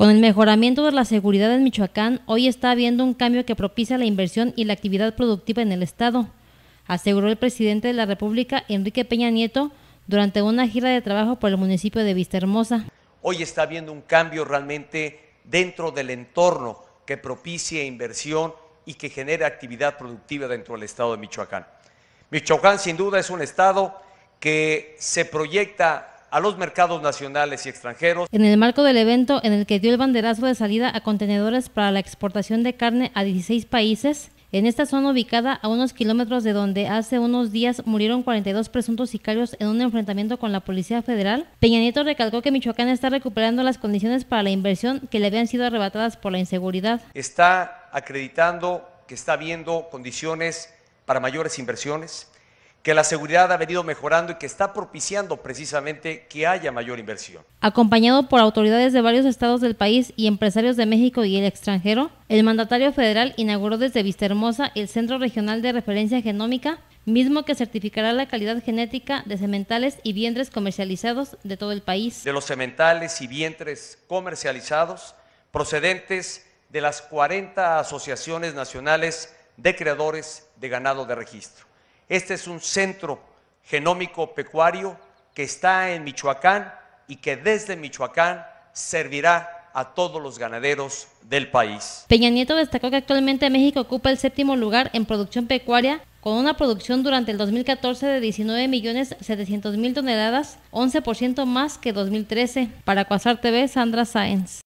Con el mejoramiento de la seguridad en Michoacán, hoy está habiendo un cambio que propicia la inversión y la actividad productiva en el Estado, aseguró el presidente de la República, Enrique Peña Nieto, durante una gira de trabajo por el municipio de Vistahermosa. Hoy está habiendo un cambio realmente dentro del entorno que propicia inversión y que genera actividad productiva dentro del Estado de Michoacán. Michoacán sin duda es un Estado que se proyecta a los mercados nacionales y extranjeros. En el marco del evento en el que dio el banderazo de salida a contenedores para la exportación de carne a 16 países, en esta zona ubicada a unos kilómetros de donde hace unos días murieron 42 presuntos sicarios en un enfrentamiento con la Policía Federal, Peña Nieto recalcó que Michoacán está recuperando las condiciones para la inversión que le habían sido arrebatadas por la inseguridad. Está acreditando que está habiendo condiciones para mayores inversiones, que la seguridad ha venido mejorando y que está propiciando precisamente que haya mayor inversión. Acompañado por autoridades de varios estados del país y empresarios de México y el extranjero, el mandatario federal inauguró desde Vistahermosa el Centro Regional de Referencia Genómica, mismo que certificará la calidad genética de sementales y vientres comercializados de todo el país. De los sementales y vientres comercializados procedentes de las 40 asociaciones nacionales de creadores de ganado de registro. Este es un centro genómico pecuario que está en Michoacán y que desde Michoacán servirá a todos los ganaderos del país. Peña Nieto destacó que actualmente México ocupa el séptimo lugar en producción pecuaria con una producción durante el 2014 de 19.700.000 toneladas, 11% más que 2013. Para Cuasar TV, Sandra Sáenz.